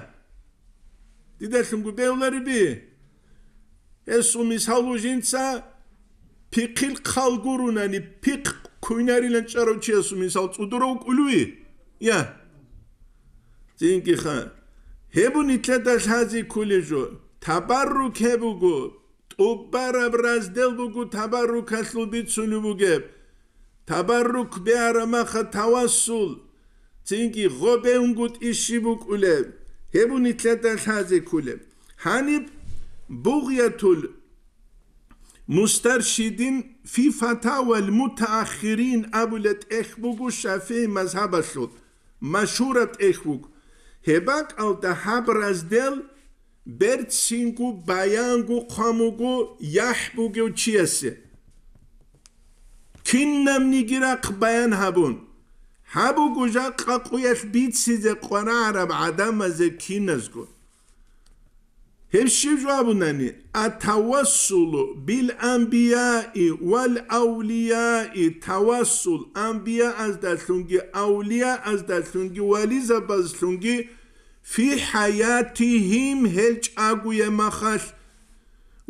დიდა შუნგუ ბეულერიბი ეს უმის ჰალუჟინცა ფიქილ ხალგურუნანი ფიქ ქუინარილენ ჭაროჩიეს მისალ წუდრო უკულვი ია ძინკიხა ჰებუნი თლედა ხაზი კულეჟო თაბარუ ქებუგუ ტუბარა ბრაზდელბუგუ თაბარუ ქასლუბი ცუნუბუგე თაბარუ ქბე არამახა თავასულ ძინკი ღობეუნგუტ ისიბუკულე ჰებუნი თლედა ხაზი კულე ჰანი ბუღიათულ مسترشیدین فی فتاو المتاخرین اخبوگ اخبوگو شفی مذهب شد مشورت اخبوگ هبک او ده حبر از دل برد سینگو بیانگو قاموگو یحبوگو چیسه کین نم نگیرق بیان هبون هبو گوزا قاقویش بیت سیزه قناع عرب عدم از کین از Hepsi cevabından etavassulu bil enbiyai vel avliyai tavassul enbiya az dersungi avliya az dersungi veli zabazsungi fi hayatihim helç aguye mahaş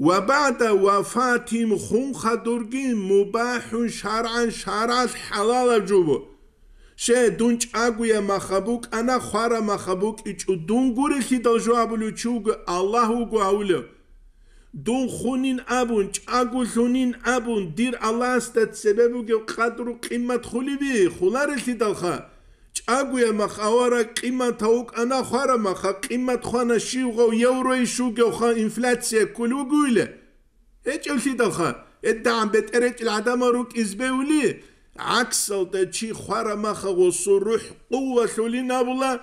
ve ba'da وفاتهم خون خدرگین mubahun şar'an شرعا halal acubu. შე დუნჭ აგუია махაბუკ ანა ხარა махაბუკ იჭუ დუნგური ხიდოჟაბლუ ჩუგ ალლაჰუ გვაულუ დუნ ხუნინ აბუნ ჭაგუ ხუნინ აბუნ დირ ალასტა წებებუ გყადრუ ყიმათ ხულიბი ხულარი ხიდალხა ჭაგუია махავარა ყიმათა უკ ანა ხარა маха ყიმათ ხანა შიუღო ევროი შუგო ხა ინფლაცია კულუგულე ეჭი ხიდალხა ედამ ბეტერეჭ ადამა რუკ იზბეული چی خور مخه و سو روح قوه لولي نبلا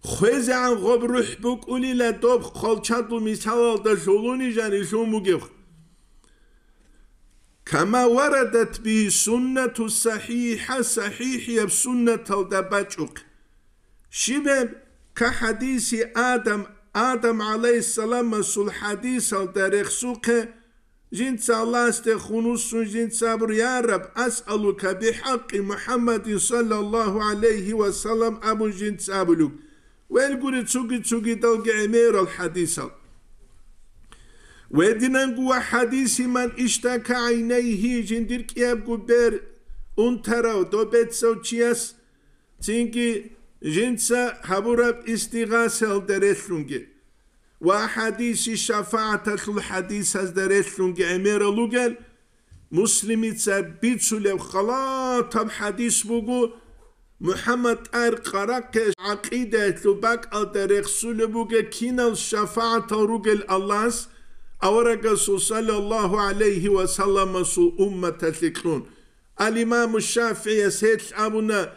خویز عن غب روح بوك أولي لطوب خلچات ومثال ده شلونی جانی شو مجيخ کما وردت به سنة صحیح او سنت بچوک شیب که حدیث آدم آدم علیه السلام سل ده الدرخسوک جنت سالاست خنوس جنت سابر يا رب أسألك بحق محمد صلى الله عليه وسلم أبو جنت بلوك والقول تسوقي تسوقي دلق عمير الحديث ودينان قوى حديث من اشتكى عينيه جندير كياب قبير انتراو دو سو تشياس تينكي جنسا حبورب استغاثة الدرسلونجي وحديث الشفاعة الحديث هزدرتلون عمير لغل مسلمي تسبيتسو لو خلاطب حديث بوغو محمد ار قرق عقيدة تباك الدرخسو لبوغ كين الشفاعة رجل الله أورق صلى الله عليه وسلم سو أمة تذكرون الإمام الشافعي سيد أبونا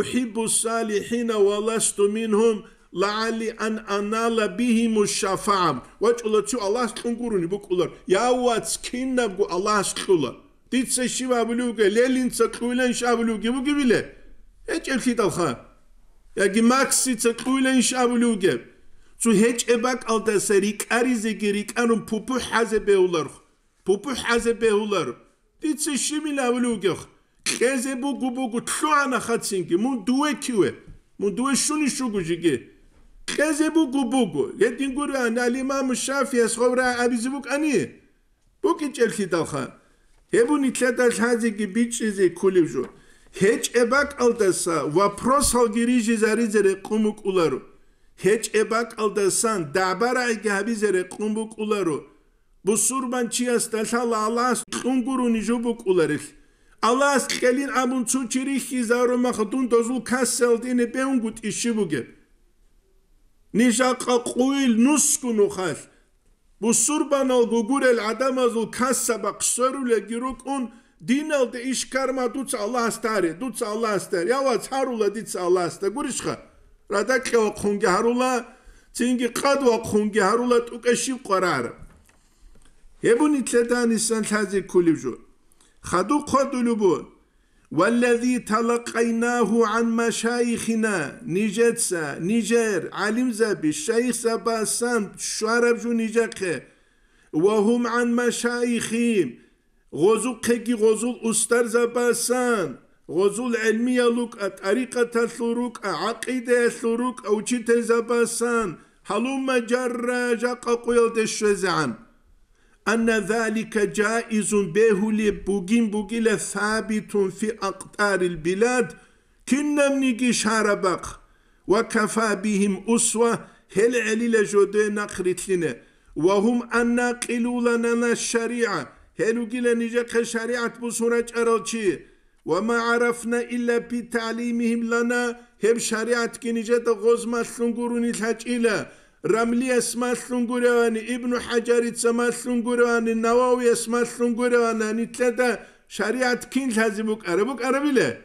أحب الصالحين ولست منهم ლაალი ან ანალა ბიჰიმუ შაფამ ვაჭულოცუ ალას ტუნგურუნი ბუკულარ იაუაც კინნაგუ ალას ხულა დიცე შივაბლუგე ლელინცა ყვილენ შაბლუგე ბუგივილე ეჭელში დახა იგი მაქსი ცე ყვილენ შაბლუგე ცუ ჰეჭება კალდასერი კარიზე გირი კანუ პუპუ ჰაზე ბეულარ პუპუ ჰაზე ბეულარ დიცე შიმილავლუგე ხეზე ბუგუ ბუგუ თუანა ხაცინგი მუ დუეკივე მუ დუე შუნი შუგუჯიგე Kaze buku buku. Yetin Kur'an al-İmam Şafiye sonra abizi ani. bu ki elki dalha. Hebu nitletaş hazi ki biçizi kulivju. Hiç ebak aldasa, vapros hal girici zere kumuk ularu. Hiç ebak aldasan, dabara egabi zere kumuk ularu. Bu surban çiyas taşala Allah'as kunguru nijubuk ularık. Allah'as kelin abun çuçirih hizaru mahdun dozul kasseldini beungut işi buge. ნიშაყა ყუილ ნუსკუნუ ხალ მუსურბანალ გუგურელ ადამაზულ ქასაბა ქსერულე გიროკუნ დინალ და იშკარმა დუც ალასტარე დუც ალასტარე ავა ცარულა დიც ალასტა გურიშხა რადა ქეო ხუნგი ჰარულა წინგი ყადვა ხუნგი ჰარულა ტუკეში ყვარარ ებუნი თლედან ისან თაზი ქულიბჟუ ხადუ ყოდულუბუ والذي تلقيناه عن مشايخنا نيجتسا نيجر علم زبي شيخ سبا سمت جو نيجقه وهم عن مشايخهم غزو قيقي غزو أستر زباسان غزو العلمية لك طريقة ثروك عقيدة ثروك أو تشتر زباسان سمت هلوم جر جاق قيل دشزعن enne zâlike caizun behuli bugün bugile sabitun fi aktaril bilad kinnem nigi şarabak ve kafâ bihim usve hel elile jode nakritline ve hum anna kilulanana şari'a hel gile nice şeriat bu sureç aralçi ve ma arafna illa bi talimihim lana hem şeriat ki nice de gozmaslın gurun ile Рамли асмасун гуравани Ибн Хаджари самасун гуравани Навави асмасун гуравани нитлада шариат кин хазибук арабук арабиле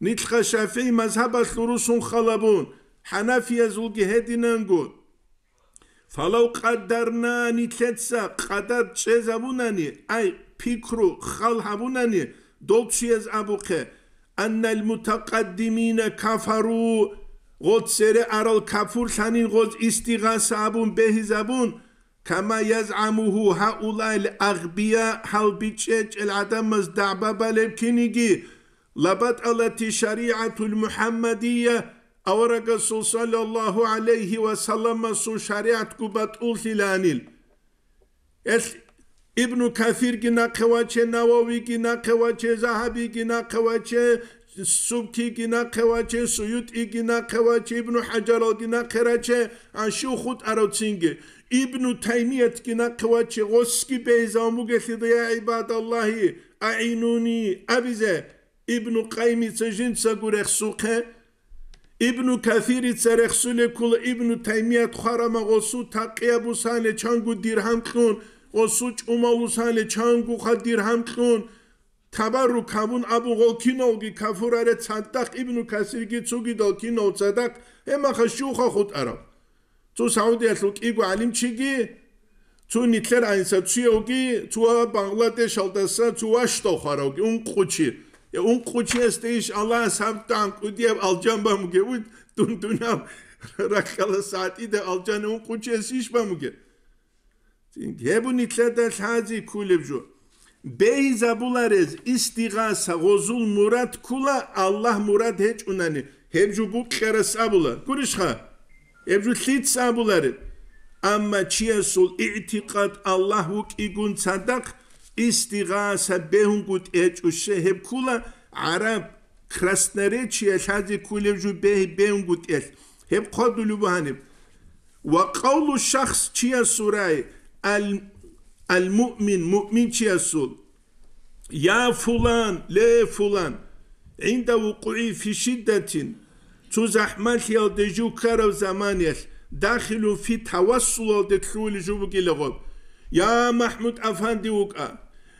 нитха шафии мазхаб асурусун халабун ханафи азуги хединан гуд фалау қаддарна нитлетса қадар чезабунани ай пикру хал хабунани долчи аз абуке анна ал мутақаддимина кафару قد سر عرال كفور ثاني قد استغا سابون به زبون كما يزعمه هؤلاء الأغبياء حل بيتشيج العدم مزدعبابا لبكينيجي لبات التي شريعة المحمدية أو رسول صلى الله عليه وسلم سو شريعة كبات كبت أولثلانيل ابن كثير جنا قواچه نووي جنا قواچه زهبي جنا قواچه სუბთი გინახევაჩე სუიუთ იგინახევაჩე იბნუ ჰაჯარო გინახერაჩე აშუხუთ აროცინგე იბნუ თაიმიეთ გინახევაჩე ღოსკი ბეზამუგეთი დია იბადალლაჰი აინუნი აბიზე იბნუ ყაიმი ცეჯინცა გურე სუხე იბნუ კაფირი ცერე ხსული კულ იბნუ თაიმიეთ ხარამა ღოსუ თაყიაბუსანე ჩანგუ დირჰამქუნ ოსუჭ უმალუსანე ჩანგუ ხა დირჰამქუნ თაბარუ ქავუნ აბუ ღოლკინოგი ქაფურარე ცანტახ იბნუ ქასირგი ცუგიდო კინოცადაკ ემახა შუხა ხუტარო ცუ საუდიას ლუკი გალიმჩიგი ცუ ნიტლერ აინსა ციოგი ცუ ბანგლადეშალდასა ცუ აშტო ხაროგი უნ ყუჩი უნ ყუჩი ესტეის ალა სამტან ყუდიებ ალჯამბამ გევი დუნ დუნამ რახალა საათი და ალჯანე უნ ყუჩი ესიშ ბამუგე ძინ გებუ ნიტლერ და ლაზი ქულებჯო ბეიზაბულარეს ისტიღასა ღოზულ მურად ქულა ალლაჰ მურად ეჭუნანი ჰემჯუბუ ყერასაბულა გურიშხა ებჯუ ლიცაბულარე ამა ჩიასულ იტიყად ალლაჰ უკიგუნ სადაქ ისტიღასა ბეჰუნკუტ ეჭუშე ჰებქულა араб краснере чие хази кулевжу бе бенгут эл хеб кодулу бани ва каулу шахс чие сурай ал المؤمن مؤمن يسول يا فلان لا فلان عند وقوعي في شدة تزحمت يا دجو كرو زمانيش داخل في توسل دخول جوبك لغب يا محمود أفندي وقع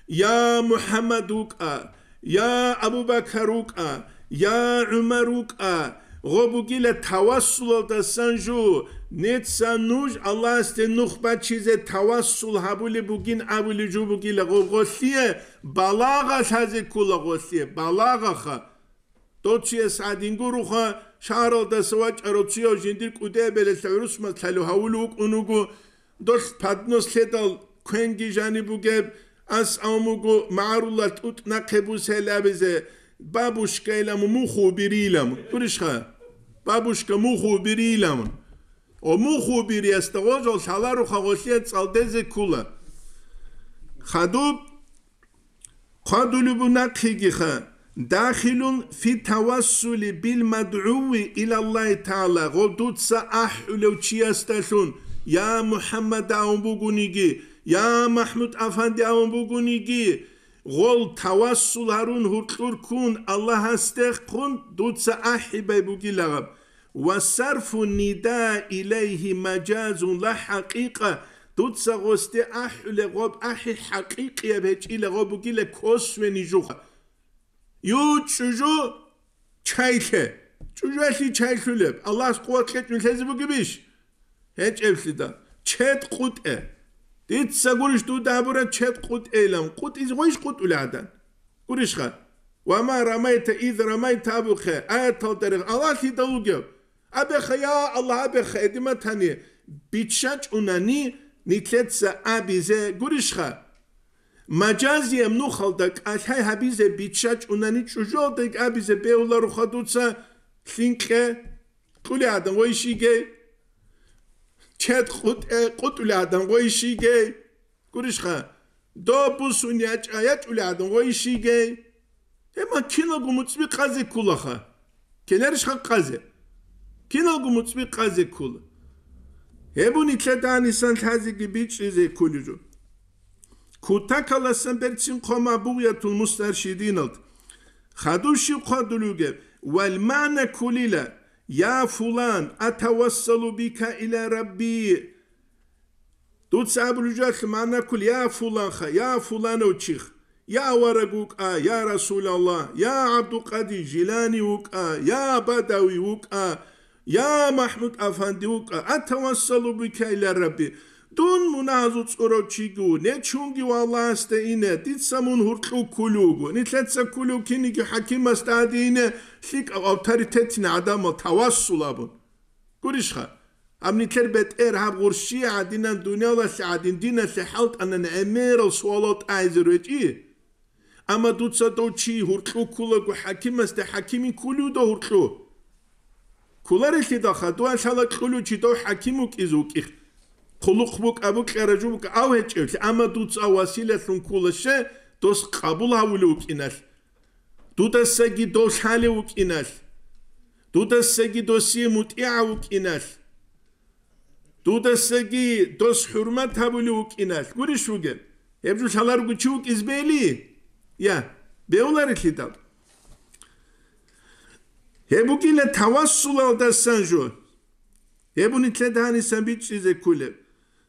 يا محمد وقع يا أبو بكر وقع يا عمر وقع غبوكي لتوسل دسنجو نیت سانوش الله است نخبه چیز توسل حبولی بگین اولی جو بگی لگو غسیه بلاغ است هزی کل غسیه بلاغ خواه دو چیه سادینگو رو خواه شهر آده سواچ ارو چیه جندیر کده بله سوروش ما تلو اونو گو دوست پدنو دال، کنگی جانی بگیب از آمو گو معرولت اوت نقبو سیلی بزه بابوش که مو خوبی ریلم بابوش مو خوبی ომუხუბირიას და ოზო სალარუ ხაღოშია წალდეზე ქულა ხადუ ქადულუბუნა ქიგიხა داخلون في توسل بالمدعو الى الله تعالى غدوت ساح لو تشيستشون يا محمد اون بوغونيغي يا محمود افندي اون بوغونيغي غول توسل هارون هورتور كون الله هستخ كون دوت ساح بي بوغي لغب وصرف النداء إليه مجاز لا حقيقة دوت سغسته أحل غب أحل حقيقية بيج إلى غب إلى كوس ونجوخ يو تشجو çayke. Çocuğa etli çay külüp. Allah kuvvet ketmin tezi bu gibiş. Hiç evli da. Çet kut e. Dit saguriş du da bura çet kut eylem. Kut iz hoş kut uladan. Guriş ha. Ve ma ramayte iz ramayte abuke. Ayet tal Allah ki davul gibi. Abi Abechaya Allah abechedimatani bitşaç unani nitletse abize gurişha. Macaziye nuhaldak alhay habize bitşaç unani çujoldak abize beular uhadutsa sinke kule adam o işige çet kut e kut ule adam o işige gurişha. Do bu sunyaç ayat ule adam o işige. Hema kilo gumutsbi kazi kulaha. Keler şak kazi. Киналгумуц ми къазе кула. Ебуни чедани сан тазиги бичизе кулюжу. Кутакаласан берцин кома бугятул мустаршидиналт. Хадуши кадулюге вел мана кулила. Я фулан атавассалу бика иля рабби. Тут сабружат мана кул я фуланха я фулановчих. يا ورقوكا يا رسول الله يا عبد القادر جيلاني وكا يا بدوي وكا Ya Mahmud Efendi uka atawassalu bika ila Rabbi. Dun munazu tsuro chigu ne chungi wala ste ine dit samun hurtu kulugu. Ni tletsa kulu kini ki hakim astadi ine lik autoritet ne adam tawassul abu. Gurishkha. Am ni ter bet er hab gurshi adinan dunya wa saadin dina se halt anan emir al swalat aizruji. Ama dutsa to chi hurtu kulugu hakim aste hakimi kulu do hurtu. ქულერეთი და ხატუან შალა ყულუჩი და ჰაკიმუ კიზუკი ხულუხბუ კაბუ ყერაჯუმ ავეჭი ამა დუცა ვასილესუნ ქულაშე დოს ყაბულავული უკინალ დუდასეგი დოშალე უკინალ დუდასეგი დოსი მუტია უკინალ დუდასეგი დოს ჰურმათაბული უკინალ გურიშუგე ებჯუ შალარგუჩი უკიზბელი ია ბეულარი ხიტალ Hebukile tawassula da sanjo. Hebunitle dani sabiçize kule,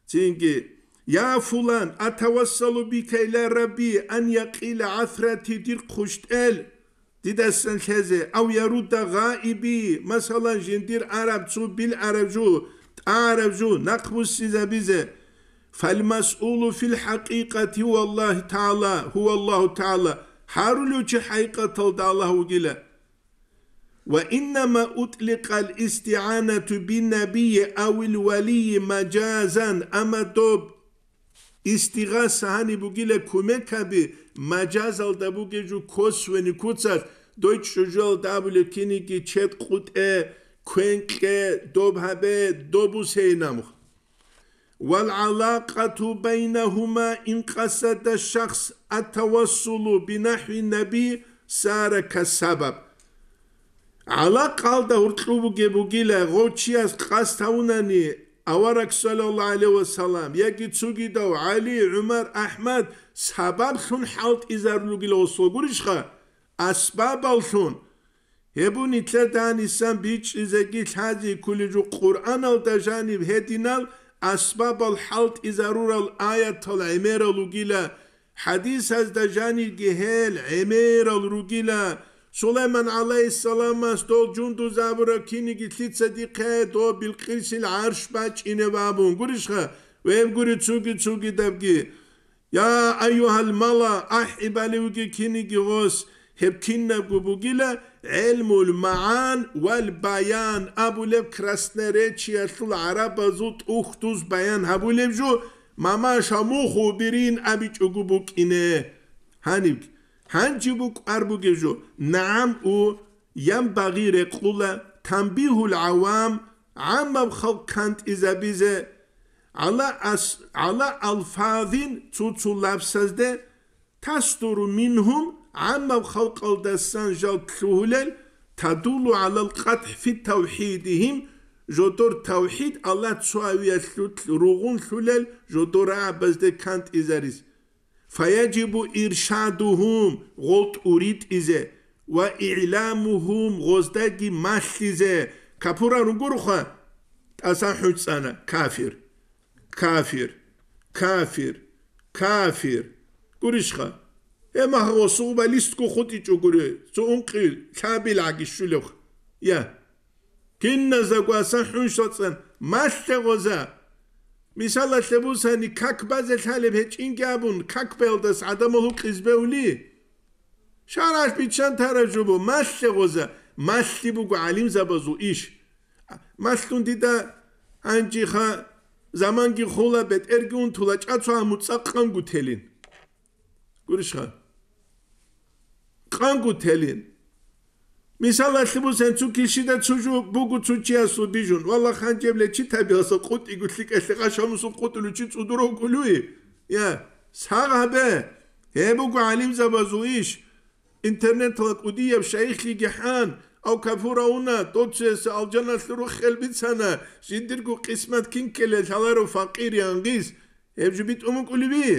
Çünkü ya fulan atavassalu bike ila rabbi an yakila athrati dir kuşt el. Didesen keze av yarudda gaibi. Mesela jindir Arapçu bil Arapçu. Arapçu nakbus size bize. فالمسؤول في الحقيقة هو الله تعالى Taala, الله تعالى حارلو da Allahu gile. وانما اطلق الاستعانه بالنبي او الولي مجازا اما توب استغاثه هني بوغيله كوميكابي مجاز او دبوغيجو كوسوني كوتسات دويتش شوجول دابلو كينيكي تشيت قوتي كوينكي دوبهابي دوبوسينامو والعلاقة بينهما إن قصد الشخص التوصل بنحو النبي صار كسبب علاقه در حلقه بگیرم که این چی هست؟ خواست اوارک صلی اللہ علیه و سلام یکی چون گیرده علی عمر احمد سبب خون حالت ایزار رو گیرده اصلا بگیرش خواهیم اسباب ها خون هبونیتر دانیستان بیچ از اگه هزی کلیجو قرآن به دین اسباب ها حالت ایزار رو رو آیت ها عمیر ها رو حدیث ها دا جانی گه هل سليمان عليه السلام استول جندو زابرا كيني قتلت صديقه دو بالقرش العرش باش إني بابون قرشخه ويم قري تسوقي تسوقي دبقي يا أيها الملا أحب لوقي كيني قغوس hep kinna ilmul maan vel bayan abulev krasnereciya şul araba zut uhtuz bayan habulev ju mama şamu hubirin abiç ugubuk ine hanip هنچی بو قرب گجو نعم او یم بغیر قول تنبیه العوام عام بخو کند ایزا بیزه علا اس على الفاظين تو تستور منهم عما خلق الدسان جو كهولل تدول على القطع في توحيدهم جدور توحيد الله تسوى ويسلوت روغون سلل جدور عبز ده كانت ازاريس feyecibu irşaduhum gold urit ize ve i'lamuhum gozdagi mahs ize kapura ruguruha asan hütsana kafir kafir kafir kafir gurishha e maha gosu ba list ko khuti chugure so unqil kabil agishulukh ya kinna zagwa san hütsatsan mahs goza მისალა შემოსანი კაკბაზე თალებ ჭინგაბუნ კაკბელდას ადამოლუ ყიზბეული შარაშ ბიჩან თარაჯუბო მასშე ღოზა მასლი ბუგუ ალიმ ზაბაზუ იშ მასლუნ დიდა ანჯი ხა ზამანგი ხულა ბეთ ერგი უნთულა ჭაცვა მუცა ყანგუთელინ გურიშხა ყანგუთელინ მისალახიმუსენ ცუკიში და ცუჟუ ბუგუ ცუჩია სუბიჟუნ ვალა ხანჯებლე ჩი თაბილსა ყუტი გუთლი კესეღა შამუსუ ყუტლუ ჩი წუდურო გულუი ია საღაბე ებუგუ ალიმ ზაბაზუიშ ინტერნეტლა ყუდიებ შეიხი გიჰან აუ კაფურა უნა ტოცეს ალჯანასრო ხელბიცანა ჟინდირგუ ყისმათ კინკელე ჩალარო ფაყირიან გის ებჯუბიტუმუ გულუი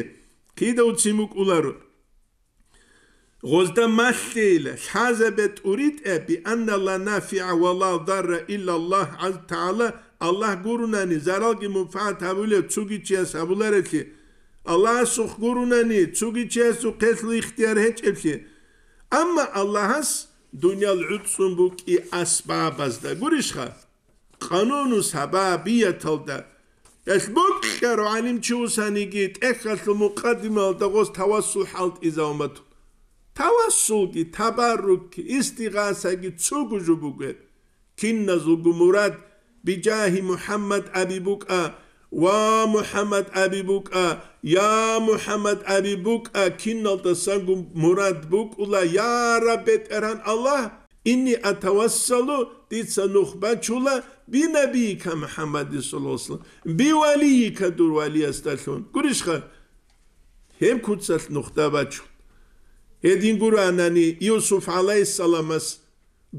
ქიდა უციმუ გულარუ Gözde Masli ile şazebet urid'e bi enne la nafi'a ve la darre illallah az ta'ala Allah gurunani zaralgi mufaat habule çugiçiye sabular eki Allah suh gurunani çugiçiye su kesli ihtiyar hiç eki ama Allah has, dünyal utsun bu ki asbabazda gurişha kanunu sababiyetalda bu kero alim çuğusani git ekhatlı mukaddimalda goz tavassul halt izavmatu თავასულკი თაბარუკი ისტიღასაკი ცუგუჟუბუკე კინნა ზუგუ მურად ბიჯაჰი მუჰამმად აბიბუკა ვა მუჰამმად აბიბუკა ია მუჰამმად აბიბუკა კინნალდა სანგუ მურად ბუკულა ია რაბეტერან ალა ინი ათავასალუ დიცა ნუხბაჩულა ბი ნაბიკა მუჰამმადი სულოსლ ბი ვალიკა დურვალიასტალუნ გურიშხა ჰემ ქუცალ ნუხდაბაჩულა هدین قرآن آنی یوسف علی السلام از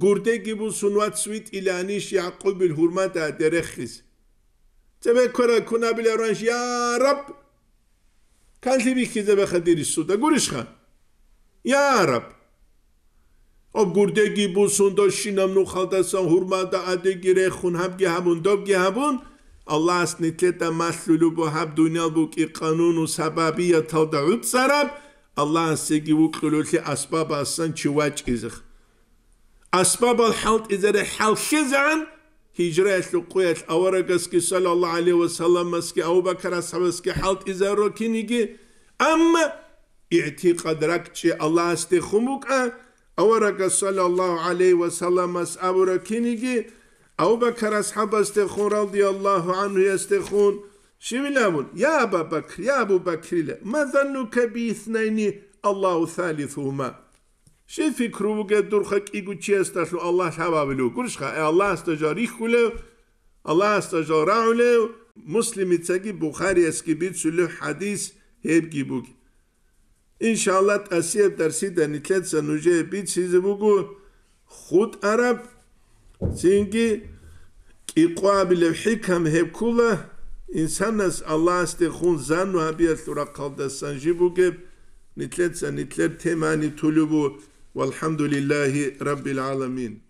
گردگی بو وطسویت ایلانیش یعقوبیل هرماده عاده رخیز چه بکره کنه بیلی او روانش یا رب کلتی بیخیزه بخوا دیرستو ده گوریش خواهیم یا رب او گردگی بوسون دوشین امنو خالداسان هرماده عاده گیر ایخون همگی همون دوبگی همون الله از نتیجه دا محلولو بو هب دنیل بو قانون و سببیت ها دا عبس عرب الله اسباب وقلوثي أسباب أسان شواج إزخ أسباب الحلط إذا الحل خزعن هجرات لقويت أورقسكي صلى الله عليه وسلم مسكي أو بكر أصحابسكي حلط إذا روكينيكي أما اعتقاد ركتشي الله استخموك أه أورق صلى الله عليه وسلم أسأب روكينيكي أو بكر أصحاب استخون رضي الله عنه يستخون Şimilamun ya Aba Bakr ya Abu Bakr ile mazannu kebi isneyni Allahu salisuhuma. Şi fikru ge durha ki guçi estaşu Allah şababilu kurşka e Allah astajari kule Allah astajara ule muslimi tsegi Bukhari eski bir sülü hadis heb gibuk. İnşallah tasiyev dersi de nitletse nüce bir çizi bugu خود عرب سینگی کی قابل حکم هب کله insanas Allahs de hun zan ve habiyet lura kaldasan jibugeb nitletsa nitler temani tulubu velhamdülillahi rabbil alamin.